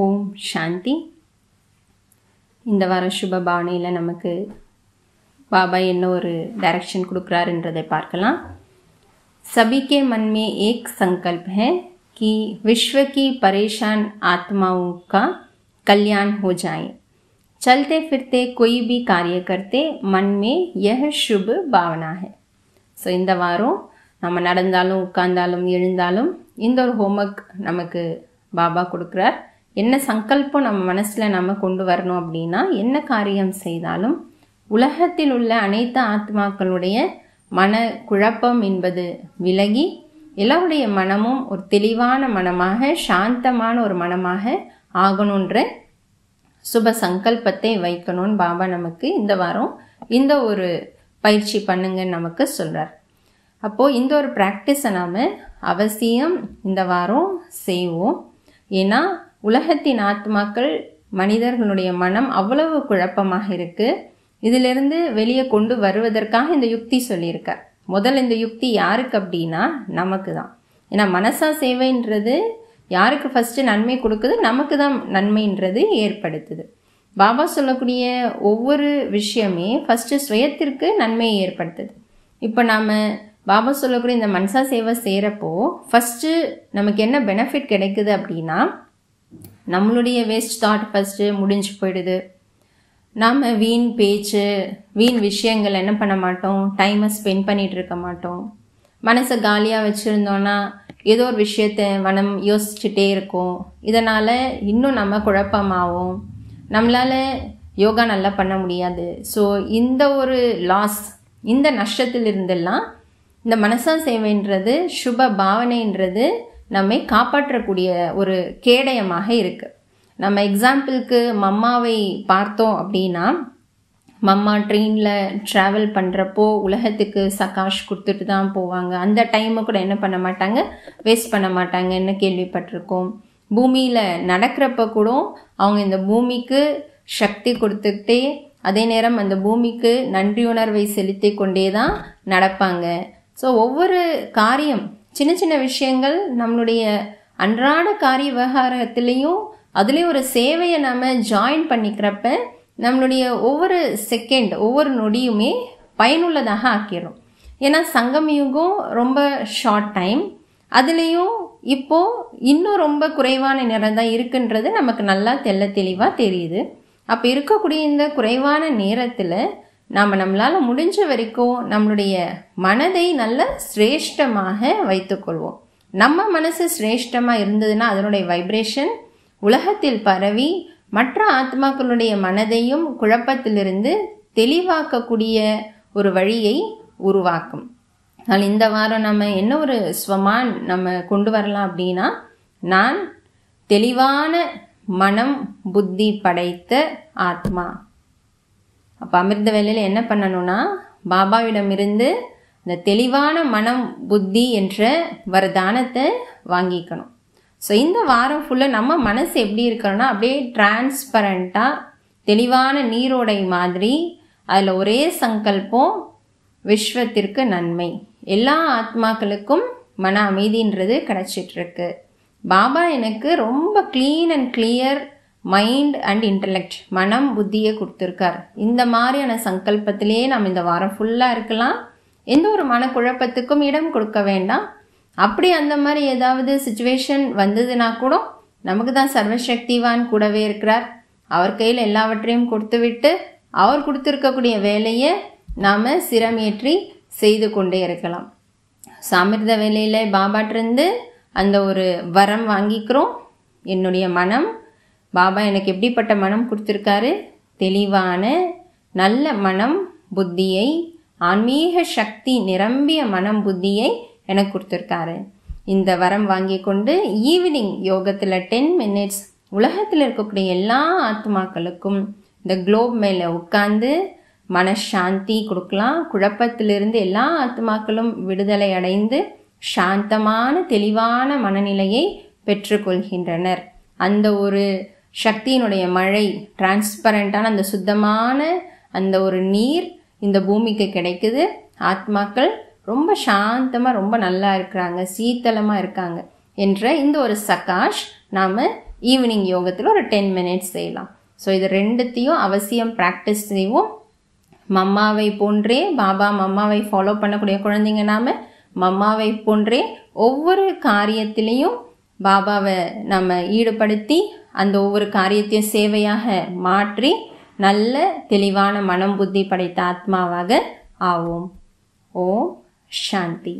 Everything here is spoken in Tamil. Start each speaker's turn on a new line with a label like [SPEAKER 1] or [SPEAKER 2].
[SPEAKER 1] ओम शांति இந்த வார சுப 바ணியில நமக்கு பாபா இன்ன ஒரு டைரக்ஷன் குடுக்குறார்ன்றதை பார்க்கலாம் சபிகே மன்மே એક ಸಂಕಲ್ಪ है कि विश्व की परेशान आत्माओं का कल्याण हो जाए चलते फिरते कोई भी कार्य करते मन में यह शुभ भावना है सो இந்த வாரோம் நாம நடந்தாலும் ஓಕಾந்தாலும் எழுந்தாலும் இந்த ஒரு ஹோம்வொர்க் நமக்கு பாபா குடுக்குறார் என்ன சங்கல்பம் நம்ம மனசில் நம்ம கொண்டு வரணும் அப்படின்னா என்ன காரியம் செய்தாலும் உலகத்தில் உள்ள அனைத்து ஆத்மாக்களுடைய மன குழப்பம் என்பது விலகி எல்லாருடைய மனமும் ஒரு தெளிவான மனமாக சாந்தமான ஒரு மனமாக ஆகணுன்ற சுப சங்கல்பத்தை வைக்கணும்னு பாபா நமக்கு இந்த வாரம் இந்த ஒரு பயிற்சி பண்ணுங்க நமக்கு சொல்கிறார் அப்போது இந்த ஒரு ப்ராக்டிஸை நாம் அவசியம் இந்த வாரம் செய்வோம் ஏன்னா உலகத்தின் ஆத்மாக்கள் மனிதர்களுடைய மனம் அவ்வளவு குழப்பமாக இருக்குது இதிலிருந்து வெளியே கொண்டு வருவதற்காக இந்த யுக்தி சொல்லியிருக்கார் முதல் இந்த யுக்தி யாருக்கு அப்படின்னா நமக்கு தான் ஏன்னா மனசா சேவைன்றது யாருக்கு ஃபஸ்ட்டு நன்மை கொடுக்குது நமக்கு தான் நன்மைன்றது ஏற்படுத்துது பாபா சொல்லக்கூடிய ஒவ்வொரு விஷயமே ஃபர்ஸ்ட் சுயத்திற்கு நன்மையை ஏற்படுத்துது இப்போ நாம் பாபா சொல்லக்கூடிய இந்த மனசா சேவை செய்கிறப்போ ஃபர்ஸ்ட் நமக்கு என்ன பெனிஃபிட் கிடைக்குது அப்படின்னா நம்மளுடைய வேஸ்ட் தாட் ஃபஸ்ட்டு முடிஞ்சு போயிடுது நாம் வீண் பேச்சு வீண் விஷயங்கள் என்ன பண்ண மாட்டோம் டைமை ஸ்பெண்ட் பண்ணிகிட்டு இருக்க மாட்டோம் மனசை காலியாக வச்சுருந்தோன்னா ஏதோ ஒரு விஷயத்த மனம் யோசிச்சுட்டே இருக்கும் இதனால் இன்னும் நம்ம குழப்பமாகும் நம்மளால் யோகா நல்லா பண்ண முடியாது ஸோ இந்த ஒரு லாஸ் இந்த நஷ்டத்திலிருந்தெல்லாம் இந்த மனசா சேவைன்றது சுப பாவனைன்றது நம்மை காப்பாற்றக்கூடிய ஒரு கேடயமாக இருக்குது நம்ம எக்ஸாம்பிளுக்கு மம்மாவை பார்த்தோம் அப்படின்னா மம்மா ட்ரெயினில் ட்ராவல் பண்ணுறப்போ உலகத்துக்கு சகாஷ் கொடுத்துட்டு தான் போவாங்க அந்த டைமை கூட என்ன பண்ண மாட்டாங்க வேஸ்ட் பண்ண மாட்டாங்கன்னு கேள்விப்பட்டிருக்கோம் பூமியில் நடக்கிறப்ப கூட அவங்க இந்த பூமிக்கு சக்தி கொடுத்துக்கிட்டே அதே நேரம் அந்த பூமிக்கு நன்றியுணர்வை செலுத்தி கொண்டே தான் நடப்பாங்க ஸோ ஒவ்வொரு காரியம் சின்ன சின்ன விஷயங்கள் நம்மளுடைய அன்றாட காரிய விவகாரத்துலேயும் அதுலேயும் ஒரு சேவையை நாம் ஜாயின் பண்ணிக்கிறப்ப நம்மளுடைய ஒவ்வொரு செகண்ட் ஒவ்வொரு நொடியுமே பயனுள்ளதாக ஆக்கிடும் ஏன்னா சங்கம் யுகம் ரொம்ப ஷார்ட் டைம் அதுலேயும் இப்போது இன்னும் ரொம்ப குறைவான நேரம் தான் இருக்குன்றது நமக்கு நல்லா தெல்ல தெளிவாக தெரியுது அப்போ இருக்கக்கூடிய இந்த குறைவான நேரத்தில் நாம் நம்மளால் முடிஞ்ச வரைக்கும் நம்மளுடைய மனதை நல்ல சிரேஷ்டமாக வைத்துக்கொள்வோம் நம்ம மனசு சிரேஷ்டமாக இருந்ததுன்னா அதனுடைய வைப்ரேஷன் உலகத்தில் பரவி மற்ற ஆத்மாக்களுடைய மனதையும் குழப்பத்திலிருந்து தெளிவாக்கக்கூடிய ஒரு வழியை உருவாக்கும் அதனால் இந்த வாரம் நம்ம என்ன ஒரு ஸ்வமான் நம்ம கொண்டு வரலாம் அப்படின்னா நான் தெளிவான மனம் புத்தி படைத்த ஆத்மா அப்போ அமிர்த வேலையில் என்ன பண்ணணும்னா பாபாவிடமிருந்து இந்த தெளிவான மனம் புத்தி என்ற வரதானத்தை வாங்கிக்கணும் ஸோ இந்த வாரம் ஃபுல்லாக நம்ம மனசு எப்படி இருக்கணும்னா அப்படியே டிரான்ஸ்பரண்ட்டாக தெளிவான நீரோடை மாதிரி அதில் ஒரே சங்கல்பம் விஸ்வத்திற்கு நன்மை எல்லா ஆத்மாக்களுக்கும் மன அமைதின்றது கிடச்சிட்ருக்கு பாபா எனக்கு ரொம்ப clean and clear mind and intellect மனம் புத்தியை கொடுத்துருக்கார் இந்த மாதிரியான சங்கல்பத்திலேயே நாம் இந்த வாரம் ஃபுல்லாக இருக்கலாம் எந்த ஒரு மனக்குழப்பத்துக்கும் இடம் கொடுக்க வேண்டாம் அப்படி அந்த மாதிரி ஏதாவது சுச்சுவேஷன் வந்ததுன்னா கூட நமக்கு தான் சர்வசக்திவான் கூடவே இருக்கிறார் அவர் கையில் எல்லாவற்றையும் கொடுத்துவிட்டு அவர் கொடுத்துருக்கக்கூடிய வேலையை நாம் சிரமேற்றி செய்து கொண்டே இருக்கலாம் சாமிர்த வேலையில் பாபாட்டிருந்து அந்த ஒரு வரம் வாங்கிக்கிறோம் என்னுடைய மனம் பாபா எனக்கு எப்படிப்பட்ட மனம் கொடுத்துருக்காரு தெளிவான நல்ல மனம் புத்தியை ஆன்மீக சக்தி நிரம்பிய மனம் புத்தியை எனக்கு கொடுத்துருக்காரு இந்த வரம் வாங்கி கொண்டு ஈவினிங் யோகத்தில் டென் மினிட்ஸ் உலகத்தில் இருக்கக்கூடிய எல்லா ஆத்மாக்களுக்கும் இந்த குளோப் மேலே உட்காந்து மனசாந்தி கொடுக்கலாம் குழப்பத்திலிருந்து எல்லா ஆத்மாக்களும் விடுதலை அடைந்து சாந்தமான தெளிவான மனநிலையை பெற்றுக்கொள்கின்றனர் அந்த ஒரு சக்தியினுடைய மழை டிரான்ஸ்பரண்டான அந்த சுத்தமான அந்த ஒரு நீர் இந்த பூமிக்கு கிடைக்குது ஆத்மாக்கள் ரொம்ப சாந்தமாக ரொம்ப நல்லா இருக்கிறாங்க சீத்தலமாக இருக்காங்க என்ற இந்த ஒரு சகாஷ் நாம் ஈவினிங் யோகத்தில் ஒரு டென் மினிட்ஸ் செய்யலாம் ஸோ இது ரெண்டுத்தையும் அவசியம் ப்ராக்டிஸ் செய்வோம் மம்மாவை போன்றே பாபா மம்மாவை ஃபாலோ பண்ணக்கூடிய குழந்தைங்க நாம் மம்மாவை போன்றே ஒவ்வொரு காரியத்திலையும் பாபாவை நம்ம ஈடுபடுத்தி அந்த ஒவ்வொரு காரியத்தையும் சேவையாக மாற்றி நல்ல தெளிவான மனம் புத்தி படைத்த ஆத்மாவாக ஆவோம் ஓம் சாந்தி